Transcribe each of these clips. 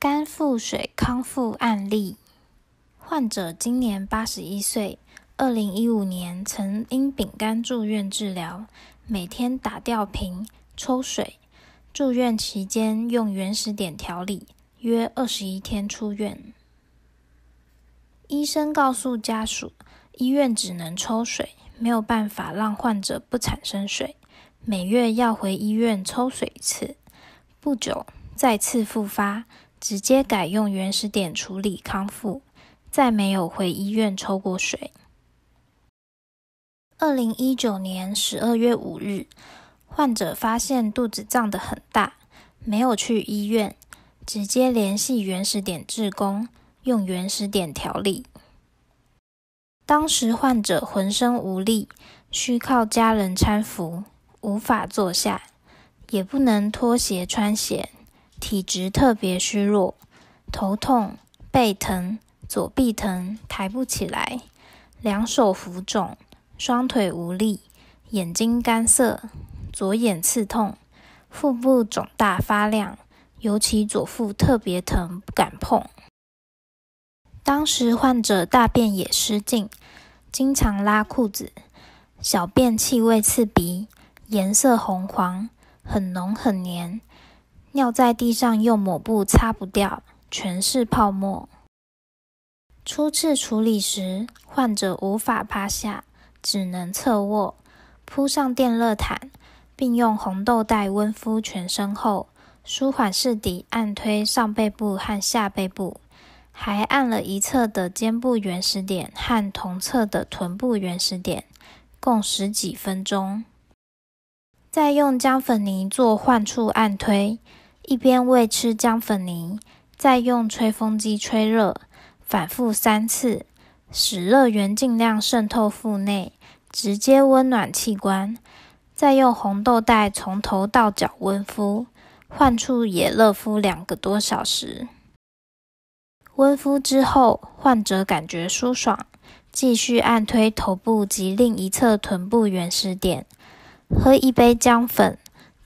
肝腹水康复案例：患者今年八十一岁，二零一五年曾因丙肝住院治疗，每天打吊瓶抽水。住院期间用原始点调理，约二十一天出院。医生告诉家属，医院只能抽水，没有办法让患者不产生水，每月要回医院抽水一次。不久，再次复发。直接改用原始点处理康复，再没有回医院抽过水。二零一九年十二月五日，患者发现肚子胀得很大，没有去医院，直接联系原始点志工，用原始点调理。当时患者浑身无力，需靠家人搀扶，无法坐下，也不能脱鞋穿鞋。体质特别虚弱，头痛、背疼、左臂疼，抬不起来，两手浮肿，双腿无力，眼睛干涩，左眼刺痛，腹部肿大发亮，尤其左腹特别疼，不敢碰。当时患者大便也失禁，经常拉裤子，小便气味刺鼻，颜色红黄，很浓很黏。尿在地上，用抹布擦不掉，全是泡沫。初次处理时，患者无法趴下，只能侧卧，铺上电热毯，并用红豆袋温敷全身后，舒缓式地按推上背部和下背部，还按了一侧的肩部原始点和同侧的臀部原始点，共十几分钟。再用姜粉泥做患处按推。一边喂吃姜粉泥，再用吹风机吹热，反复三次，使热源尽量渗透腹内，直接温暖器官。再用红豆袋从头到脚温敷，患处也热敷两个多小时。温敷之后，患者感觉舒爽，继续按推头部及另一侧臀部原始点，喝一杯姜粉。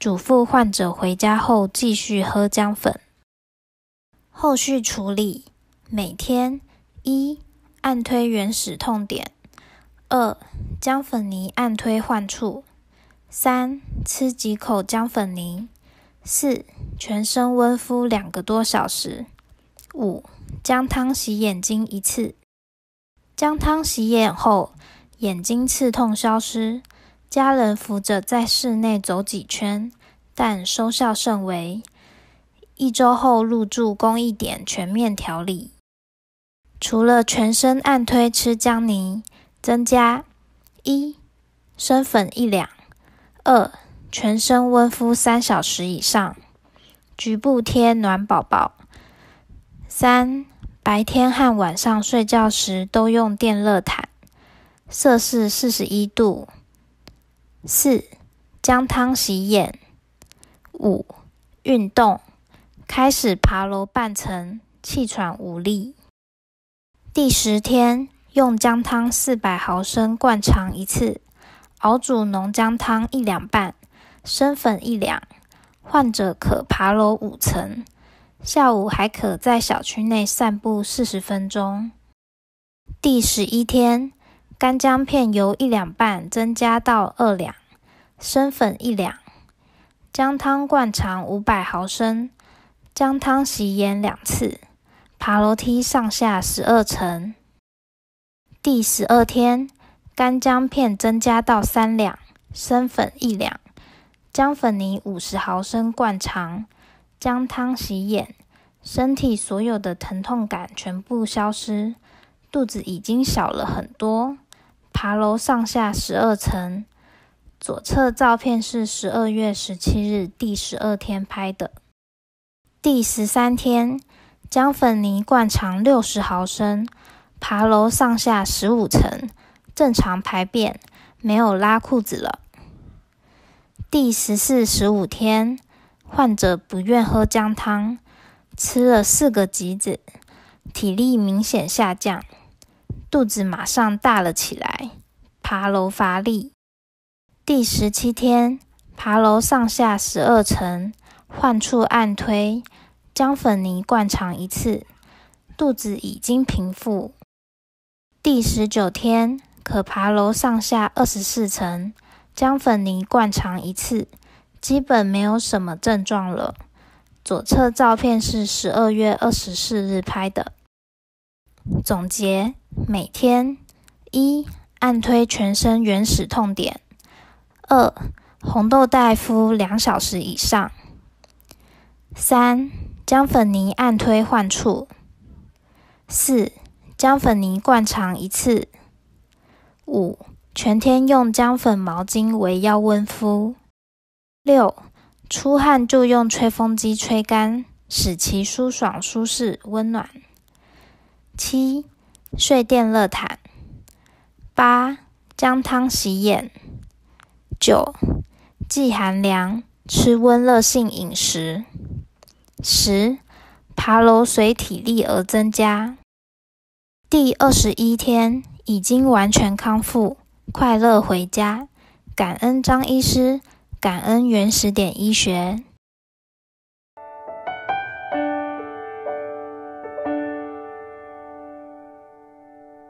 嘱咐患者回家后继续喝姜粉。后续处理：每天一按推原始痛点，二姜粉泥按推患处，三吃几口姜粉泥，四全身温敷两个多小时，五姜汤洗眼睛一次。姜汤洗眼后，眼睛刺痛消失。家人扶着在室内走几圈，但收效甚微。一周后入住公益点全面调理，除了全身按推、吃姜泥，增加一生粉一两，二全身温敷三小时以上，局部贴暖宝宝，三白天和晚上睡觉时都用电热毯，摄氏四十一度。四、姜汤洗眼。五、运动，开始爬楼半层，气喘无力。第十天，用姜汤四百毫升灌肠一次，熬煮浓姜汤一两半，生粉一两，患者可爬楼五层，下午还可在小区内散步四十分钟。第十一天。干姜片由一两半增加到二两，生粉一两，姜汤灌肠五百毫升，姜汤洗眼两次，爬楼梯上下十二层。第十二天，干姜片增加到三两，生粉一两，姜粉泥五十毫升灌肠，姜汤洗眼，身体所有的疼痛感全部消失，肚子已经小了很多。爬楼上下十二层，左侧照片是十二月十七日第十二天拍的。第十三天，将粉泥灌肠六十毫升，爬楼上下十五层，正常排便，没有拉裤子了。第十四、十五天，患者不愿喝姜汤，吃了四个橘子，体力明显下降。肚子马上大了起来，爬楼乏力。第十七天，爬楼上下十二层，患处按推，将粉泥灌肠一次，肚子已经平复。第十九天，可爬楼上下二十四层，将粉泥灌肠一次，基本没有什么症状了。左侧照片是十二月二十四日拍的。总结。每天一按推全身原始痛点，二红豆袋敷两小时以上，三将粉泥按推患处，四将粉泥灌肠一次，五全天用姜粉毛巾围腰温敷，六出汗就用吹风机吹干，使其舒爽舒适温暖，七。睡电热毯，八姜汤洗眼，九忌寒凉，吃温热性饮食，十爬楼随体力而增加。第二十一天已经完全康复，快乐回家，感恩张医师，感恩原始点医学。